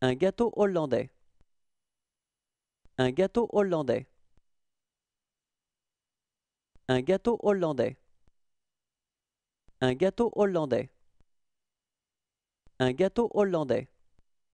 Un gâteau hollandais. Un gâteau hollandais. Un gâteau hollandais. Un gâteau hollandais. Un gâteau hollandais.